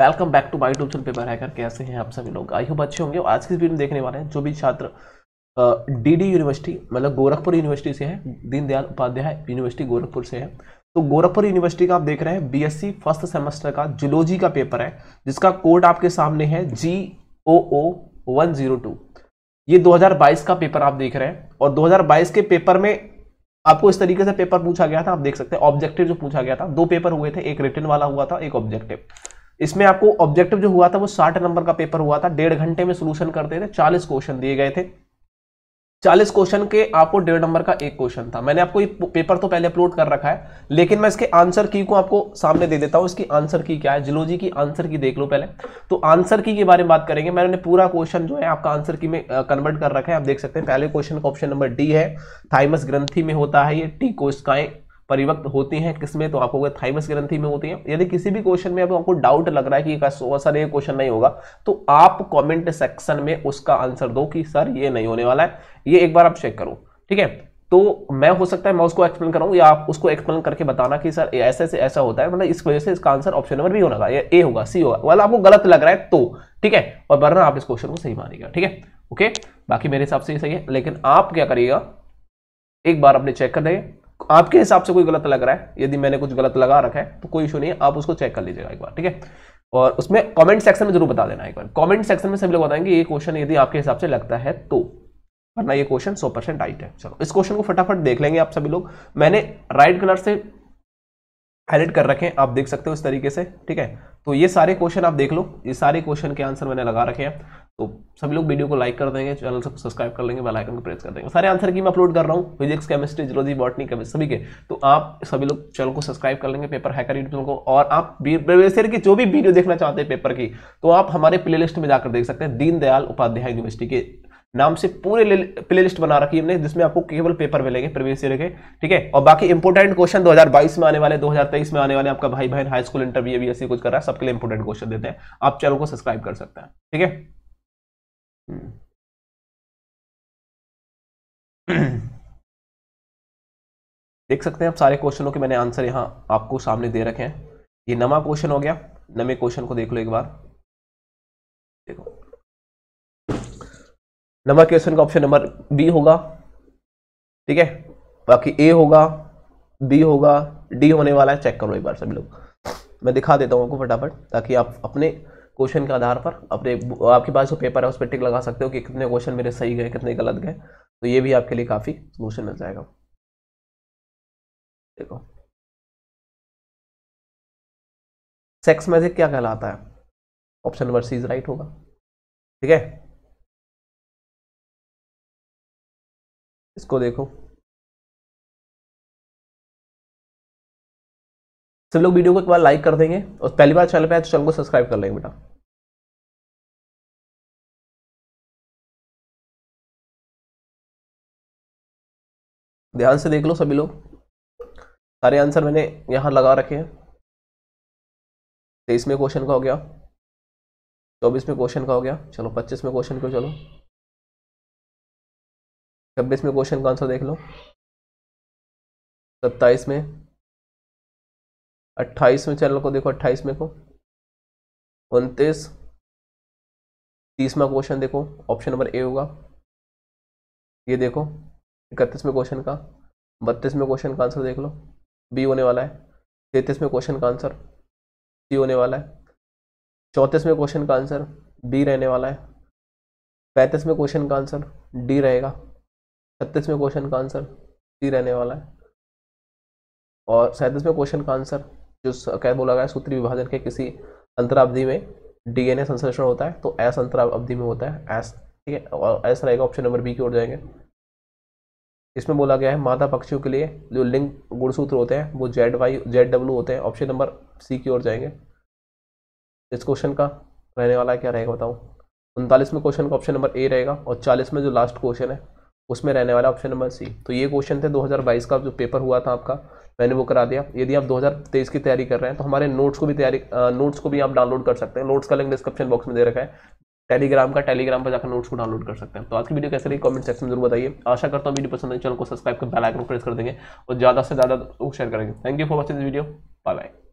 Welcome back to my YouTube channel paper hacker कैसे हैं आप सभी लोग आई होप अच्छे होंगे आज की वीडियो में देखने वाले हैं जो भी छात्र डीडी यूनिवर्सिटी मतलब गोरखपुर यूनिवर्सिटी से है दीनदयाल उपाध्याय यूनिवर्सिटी गोरखपुर से है तो गोरखपुर यूनिवर्सिटी का आप देख रहे हैं सी फर्स्ट सेमेस्टर का जुलोजी का पेपर है जिसका कोड आपके सामने है G O O one zero two ये बाईस का पेपर आप देख रहे हैं और बाईस के पेपर में आपको इस तरीके से पेपर पूछा गया था आप देख सकते हैं ऑब्जेक्टिव जो पूछा गया था दो पेपर हुए थे एक रिटर्न वाला हुआ था एक ऑब्जेक्टिव इसमें आपको ऑब्जेक्टिव जो हुआ था वो साठ नंबर का पेपर हुआ था डेढ़ घंटे में सोल्यूशन करते थे चालीस क्वेश्चन दिए गए थे चालीस क्वेश्चन के आपको डेढ़ नंबर का एक क्वेश्चन था मैंने आपको ये पेपर तो पहले अपलोड कर रखा है लेकिन मैं इसके आंसर की को आपको सामने दे देता हूं इसकी आंसर की क्या है जिलोजी की आंसर की देख लो पहले तो आंसर की के बारे में बात करेंगे मैंने पूरा क्वेश्चन जो है आपका आंसर की में कन्वर्ट कर रखा है आप देख सकते हैं पहले क्वेश्चन का ऑप्शन नंबर डी है थाइमस ग्रंथी में होता है ये टी कोस्काएं परिवक्त होती हैं किसमें तो आपको थाइमस ग्रंथि में होती हैं यदि किसी भी क्वेश्चन में आपको डाउट लग रहा है कि सर ये क्वेश्चन नहीं होगा तो आप कमेंट सेक्शन में उसका आंसर दो कि सर ये नहीं होने वाला है ये एक बार आप चेक करो ठीक है तो मैं हो सकता है मैं उसको एक्सप्लेन कराऊँ या आप उसको एक्सप्लेन करके बताना कि सर ऐसे से ऐसा होता है मतलब इस वजह से इसका आंसर ऑप्शन नंबर भी होना था ए होगा सी होगा वाला मतलब आपको गलत लग रहा है तो ठीक है और वरना आप इस क्वेश्चन को सही मानेगा ठीक है ओके बाकी मेरे हिसाब से ये सही है लेकिन आप क्या करिएगा एक बार आपने चेक कर देंगे आपके हिसाब से कोई गलत लग रहा है यदि मैंने कुछ गलत लगा रखा है तो कोई इशू नहीं है आप उसको चेक कर लीजिएगा एक बार ठीक है और उसमें कमेंट सेक्शन में जरूर बता देना एक बार कमेंट सेक्शन में सभी लोग बताएंगे ये क्वेश्चन यदि आपके हिसाब से लगता है तो वरना ये क्वेश्चन सौ परसेंट राइट है चलो इस क्वेश्चन को फटाफट देख लेंगे आप सभी लोग मैंने राइट कलर से हाईलाइट कर रखें आप देख सकते हो इस तरीके से ठीक है तो ये सारे क्वेश्चन आप देख लो ये सारे क्वेश्चन के आंसर मैंने लगा रखे हैं तो सभी लोग वीडियो को लाइक कर देंगे चैनल से सब्सक्राइब कर लेंगे बेल आइकन को प्रेस कर देंगे सारे आंसर की मैं अपलोड कर रहा हूँ physics chemistry geology botany chemistry सभी के तो आप सभी लोग चैनल को सब्सक्राइब कर लेंगे पेपर हैकर यूट्यूब को और आप बेवेसर की जो भी वीडियो देखना चाहते हैं पेपर की तो आप हमारे लिस्ट में जाकर देख सकते हैं दीनदयाल उपाध्याय यूनिवर्सिटी के नाम से पूरे प्ले लिस्ट बना रखी हमने जिसमें आपको केवल पेपर मिलेंगे प्रीवियस ईयर के ठीक है और बाकी इंपोर्टेंट क्वेश्चन 2022 में आने वाले 2023 में आने वाले आपका भाई बहन high school interview B S कुछ कर रहा है सबके लिए इंपोर्टेंट क्वेश्चन देते हैं आप चैनल को सब्सक्राइब कर सकते हैं ठीक है हम्म। देख सकते हैं आप सारे क्वेश्चनों के मैंने आंसर यहाँ आपको सामने दे रखे हैं ये नवा क्वेश्चन हो गया नवे क्वेश्चन को देख लो एक बार देखो नंबर क्वेश्चन का ऑप्शन नंबर बी होगा ठीक है बाकी ए होगा बी होगा डी होने वाला है चेक करो एक बार सभी लोग मैं दिखा देता हूँ आपको फटाफट ताकि आप अपने क्वेश्चन के आधार पर अपने आपके पास जो पेपर है उस पर टिक लगा सकते हो कि कितने क्वेश्चन मेरे सही गए कितने गलत गए तो ये भी आपके लिए काफ़ी सोल्यूशन मिल जाएगा देखो सेक्स मैजिक क्या कहलाता है option number C is right होगा ठीक है इसको देखो सब लोग वीडियो को एक बार लाइक कर देंगे और पहली बार चैनल पे आए तो चैनल को सब्सक्राइब कर लेंगे बेटा ध्यान से देख लो सभी लोग सारे आंसर मैंने यहाँ लगा रखे हैं तेईस में क्वेश्चन का हो गया चौबीस में क्वेश्चन का हो गया चलो पच्चीस में क्वेश्चन को चलो छब्बीस में क्वेश्चन का आंसर देख लो सत्ताईस में अट्ठाईस में चैनल को देखो अट्ठाईस में को उनतीस तीसवा क्वेश्चन देखो ऑप्शन नंबर ए होगा ये देखो इकतीस में क्वेश्चन का बत्तीस में क्वेश्चन का आंसर देख लो बी होने वाला है तैंतीस में क्वेश्चन का आंसर सी होने वाला है चौंतीस में क्वेश्चन का आंसर बी रहने वाला है पैंतीस में क्वेश्चन का आंसर डी रहेगा छत्तीसवें क्वेश्चन का आंसर सी रहने वाला है और सैंतीसवें क्वेश्चन का आंसर जो क्या बोला गया सूत्री विभाजन के किसी अंतरावधि में डीएनए संश्लेषण होता है तो एस अंतरावधि में होता है एस ठीक है और एस रहेगा ऑप्शन नंबर बी की ओर जाएंगे इसमें बोला गया है मादा पक्षियों के लिए जो लिंग गुणसूत्र होते हैं वो जेड वाई जेड डब्ल्यू होते हैं ऑप्शन नंबर सी की ओर जाएंगे इस क्वेश्चन का रहने वाला क्या रहेगा बताऊँ उनतालीसवें क्वेश्चन का ऑप्शन नंबर ए रहेगा और चालीस में जो लास्ट क्वेश्चन है उसमें रहने वाला ऑप्शन नंबर सी तो ये क्वेश्चन थे 2022 का जो पेपर हुआ था आपका मैंने वो करा दिया यदि आप 2023 की तैयारी कर रहे हैं तो हमारे नोट्स को भी तैयारी नोट्स को भी आप डाउनलोड कर सकते हैं नोट्स का लिंक डिस्क्रिप्शन बॉक्स में दे रखा है टेलीग्राम का टेलीग्राम पर जाकर नोट्स को डाउनलोड कर सकते हैं तो आज की वीडियो कैसे रही कमेंट सेक्शन में जरूर बताइए आशा करता हूँ वीडियो पसंद है चैनल को सब्सक्राइब कर बेल आइकन प्रेस कर देंगे और ज़्यादा से ज़्यादा लोग शेयर करेंगे thank you for watching this video bye bye